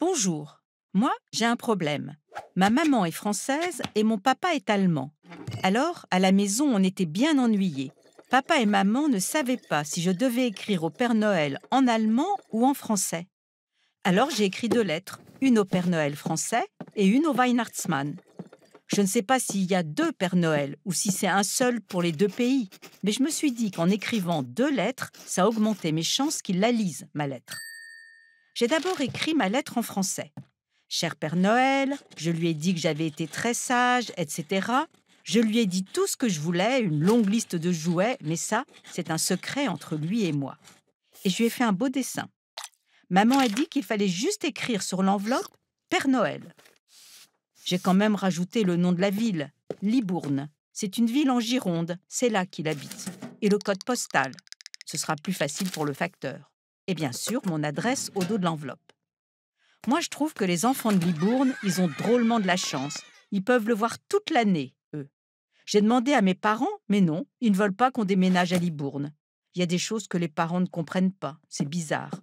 Bonjour, moi j'ai un problème. Ma maman est française et mon papa est allemand. Alors, à la maison, on était bien ennuyés. Papa et maman ne savaient pas si je devais écrire au Père Noël en allemand ou en français. Alors j'ai écrit deux lettres, une au Père Noël français et une au Weihnachtsmann. Je ne sais pas s'il y a deux Pères Noël ou si c'est un seul pour les deux pays, mais je me suis dit qu'en écrivant deux lettres, ça augmentait mes chances qu'il la lise, ma lettre j'ai d'abord écrit ma lettre en français. Cher Père Noël, je lui ai dit que j'avais été très sage, etc. Je lui ai dit tout ce que je voulais, une longue liste de jouets, mais ça, c'est un secret entre lui et moi. Et je lui ai fait un beau dessin. Maman a dit qu'il fallait juste écrire sur l'enveloppe Père Noël. J'ai quand même rajouté le nom de la ville, Libourne. C'est une ville en Gironde, c'est là qu'il habite. Et le code postal. Ce sera plus facile pour le facteur et bien sûr mon adresse au dos de l'enveloppe. Moi, je trouve que les enfants de Libourne, ils ont drôlement de la chance. Ils peuvent le voir toute l'année, eux. J'ai demandé à mes parents, mais non, ils ne veulent pas qu'on déménage à Libourne. Il y a des choses que les parents ne comprennent pas, c'est bizarre.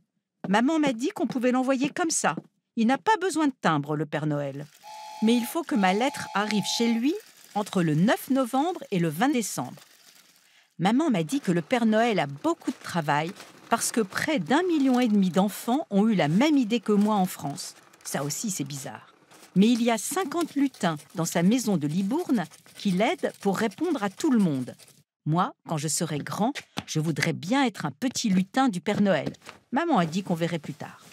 Maman m'a dit qu'on pouvait l'envoyer comme ça. Il n'a pas besoin de timbre, le Père Noël. Mais il faut que ma lettre arrive chez lui entre le 9 novembre et le 20 décembre. Maman m'a dit que le Père Noël a beaucoup de travail parce que près d'un million et demi d'enfants ont eu la même idée que moi en France. Ça aussi, c'est bizarre. Mais il y a 50 lutins dans sa maison de Libourne qui l'aident pour répondre à tout le monde. Moi, quand je serai grand, je voudrais bien être un petit lutin du Père Noël. Maman a dit qu'on verrait plus tard.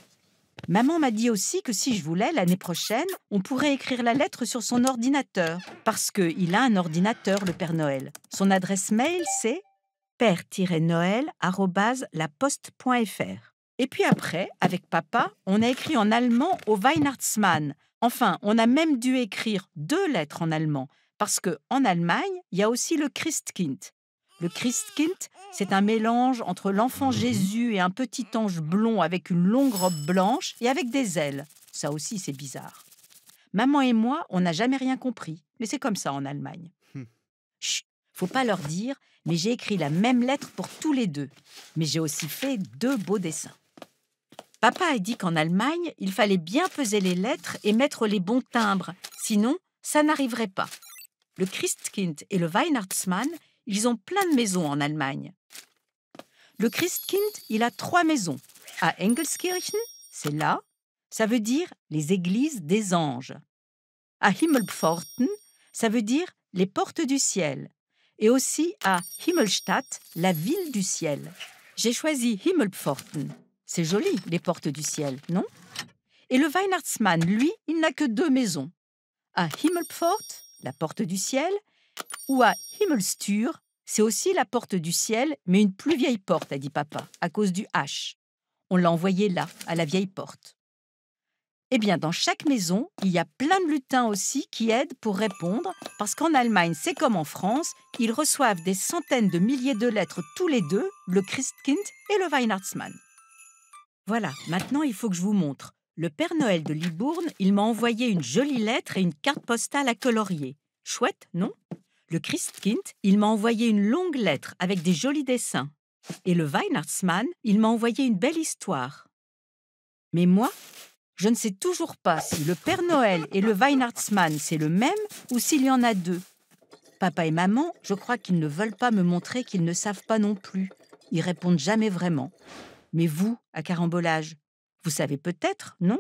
Maman m'a dit aussi que si je voulais, l'année prochaine, on pourrait écrire la lettre sur son ordinateur, parce qu'il a un ordinateur, le Père Noël. Son adresse mail, c'est père-noël.laposte.fr. Et puis après, avec papa, on a écrit en allemand au Weihnachtsmann. Enfin, on a même dû écrire deux lettres en allemand, parce qu'en Allemagne, il y a aussi le Christkind. Le Christkind, c'est un mélange entre l'enfant Jésus et un petit ange blond avec une longue robe blanche et avec des ailes. Ça aussi, c'est bizarre. Maman et moi, on n'a jamais rien compris, mais c'est comme ça en Allemagne. Faut pas leur dire, mais j'ai écrit la même lettre pour tous les deux. Mais j'ai aussi fait deux beaux dessins. Papa a dit qu'en Allemagne, il fallait bien peser les lettres et mettre les bons timbres, sinon ça n'arriverait pas. Le Christkind et le Weihnachtsmann, ils ont plein de maisons en Allemagne. Le Christkind, il a trois maisons. À Engelskirchen, c'est là, ça veut dire les églises des anges. À Himmelpforten, ça veut dire les portes du ciel et aussi à Himmelstadt, la ville du ciel. J'ai choisi Himmelpforten. C'est joli, les portes du ciel, non Et le Weihnachtsmann, lui, il n'a que deux maisons. À Himmelpfort, la porte du ciel, ou à Himmelstur, c'est aussi la porte du ciel, mais une plus vieille porte, a dit papa, à cause du H. On l'a envoyé là, à la vieille porte. Eh bien, dans chaque maison, il y a plein de lutins aussi qui aident pour répondre, parce qu'en Allemagne, c'est comme en France, ils reçoivent des centaines de milliers de lettres tous les deux, le Christkind et le Weihnachtsmann. Voilà, maintenant il faut que je vous montre. Le Père Noël de Libourne, il m'a envoyé une jolie lettre et une carte postale à colorier. Chouette, non Le Christkind, il m'a envoyé une longue lettre avec des jolis dessins. Et le Weihnachtsmann, il m'a envoyé une belle histoire. Mais moi, je ne sais toujours pas si le Père Noël et le Weihnachtsmann, c'est le même ou s'il y en a deux. Papa et maman, je crois qu'ils ne veulent pas me montrer qu'ils ne savent pas non plus. Ils répondent jamais vraiment. Mais vous, à carambolage, vous savez peut-être, non